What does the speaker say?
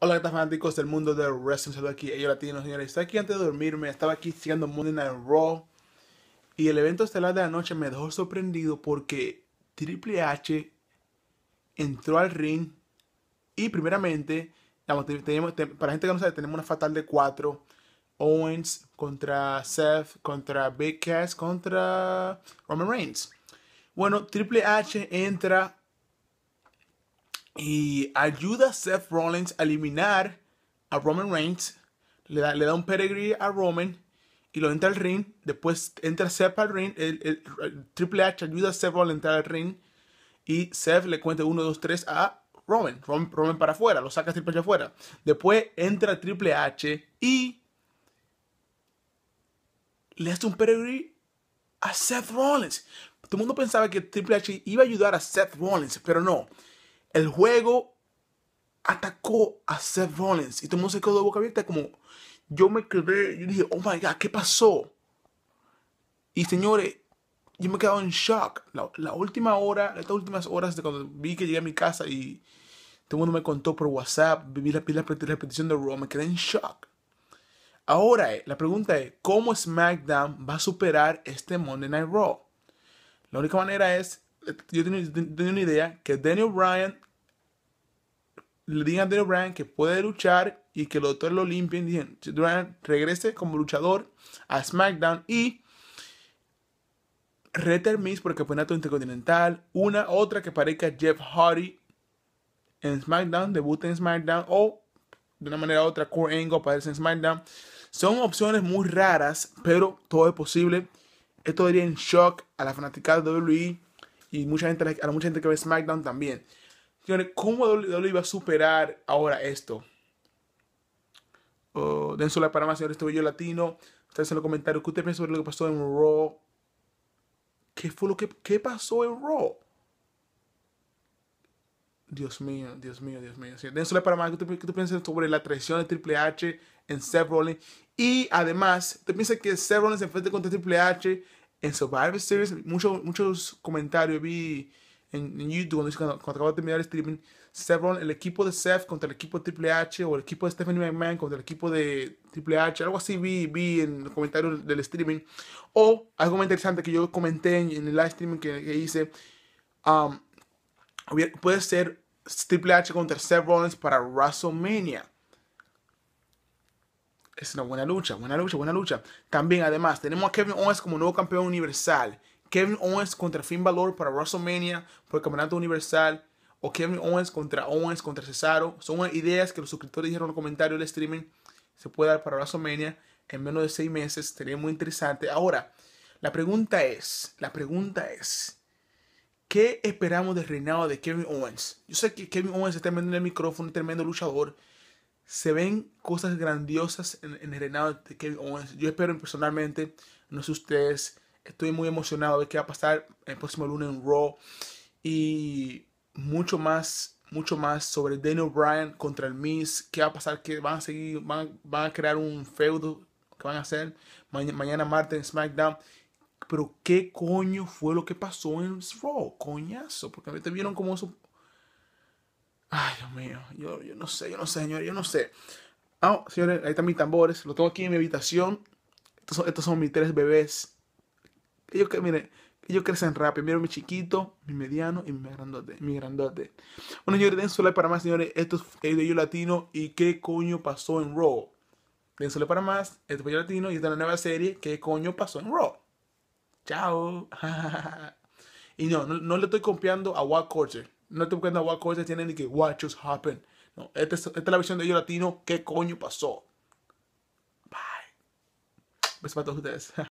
Hola, ¿qué tal fanáticos del mundo de wrestling? Saludos aquí, ellos latinos, señores. Estoy aquí antes de dormirme, estaba aquí siguiendo Monday Night Raw. Y el evento estelar de la noche me dejó sorprendido porque Triple H entró al ring y primeramente, para gente que no sabe, tenemos una fatal de cuatro. Owens contra Seth, contra Big Cass, contra Roman Reigns. Bueno, Triple H entra y ayuda a Seth Rollins a eliminar a Roman Reigns. Le da, un pedigree a Roman y lo entra al ring. Después entra Seth al ring. El, Triple H ayuda a Seth Rollins a entrar al ring. Y Seth le cuenta 1, 2, 3 a Roman. Roman. para afuera. Lo saca Triple H afuera. Después entra Triple H y le hace un pedigree a Seth Rollins. Todo el mundo pensaba que Triple H iba a ayudar a Seth Rollins, pero no el juego atacó a Seth Rollins y todo el mundo se quedó de boca abierta como yo me quedé, yo dije, oh my god, ¿qué pasó? Y señores, yo me quedé en shock. La, última hora, estas últimas horas de cuando vi que llegué a mi casa y todo el mundo me contó por WhatsApp, vi la, repetición de Raw, me quedé en shock. Ahora, eh, la pregunta es, ¿cómo SmackDown va a superar este Monday Night Raw? La única manera es, eh, yo tengo una idea, que Daniel Bryan le digan a Daniel Bryan que puede luchar y que los doctores lo limpien. Dicen, Bryan regrese como luchador a SmackDown y Reter Porque por el campeonato intercontinental. Una otra que parezca Jeff Hardy en SmackDown, debute en SmackDown o de una manera u otra Core Angle aparece en SmackDown. Son opciones muy raras, pero todo es posible. Esto daría en shock a la fanaticada de WWE y mucha gente, a la mucha gente que ve SmackDown también. ¿Cómo WWE iba a superar ahora esto? Oh, Denzola su la para más, señores. Este yo latino. Ustedes en los comentarios. ¿Qué ustedes piensan sobre lo que pasó en Raw? ¿Qué fue lo que qué pasó en Raw? Dios mío, Dios mío, Dios mío. Denzola su la para más. ¿Qué tú, piensas sobre la traición de Triple H en Seth Rollins? Y además, ¿te piensas que Seth Rollins se enfrenta contra Triple H en Survivor Series? Muchos, muchos comentarios vi en, YouTube, cuando, acabo de terminar el streaming, el equipo de Seth contra el equipo Triple H o el equipo de Stephanie McMahon contra el equipo de Triple H, algo así vi, vi en los comentarios del streaming. O algo muy interesante que yo comenté en, el live streaming que, hice, um, puede ser Triple H contra Seth para WrestleMania es una buena lucha, buena lucha, buena lucha. También, además, tenemos a Kevin Owens como nuevo campeón universal. Kevin Owens contra Finn Balor para WrestleMania por el Campeonato Universal o Kevin Owens contra Owens contra Cesaro. Son ideas que los suscriptores dijeron en los comentarios del streaming. Se puede dar para WrestleMania en menos de seis meses. Sería muy interesante. Ahora, la pregunta es, la pregunta es, ¿qué esperamos del reinado de Kevin Owens? Yo sé que Kevin Owens está tremendo en el micrófono, un tremendo luchador. Se ven cosas grandiosas en, en el reinado de Kevin Owens. Yo espero personalmente, no sé ustedes, Estoy muy emocionado de qué va a pasar el próximo lunes en Raw. Y mucho más, mucho más sobre Daniel Bryan contra el Miz. ¿Qué va a pasar? que van a seguir? Van, a crear un feudo? que van a hacer? mañana martes en SmackDown. Pero ¿qué coño fue lo que pasó en Raw? Coñazo. Porque a mí te vieron como eso... Ay, Dios mío. Yo, yo no sé, yo no sé, señor. Yo no sé. Ah, señores, ahí están mis tambores. Lo tengo aquí en mi habitación. Estos estos son mis tres bebés. Que ellos, crecen rápido. Miren mi chiquito, mi mediano y mi grandote. Mi grandote. Bueno, señores, den su like para más, señores. Esto es de Yo Latino y qué coño pasó en Raw. Den su para más. Esto fue Yo Latino y esta es la nueva serie. ¿Qué coño pasó en Raw? Chao. y no, no, le estoy copiando a What Culture. No estoy copiando a What Culture. Tienen ni que What Just Happened. No, esta es, esta la versión de Yo Latino. ¿Qué coño pasó? Bye. Besos para todos ustedes.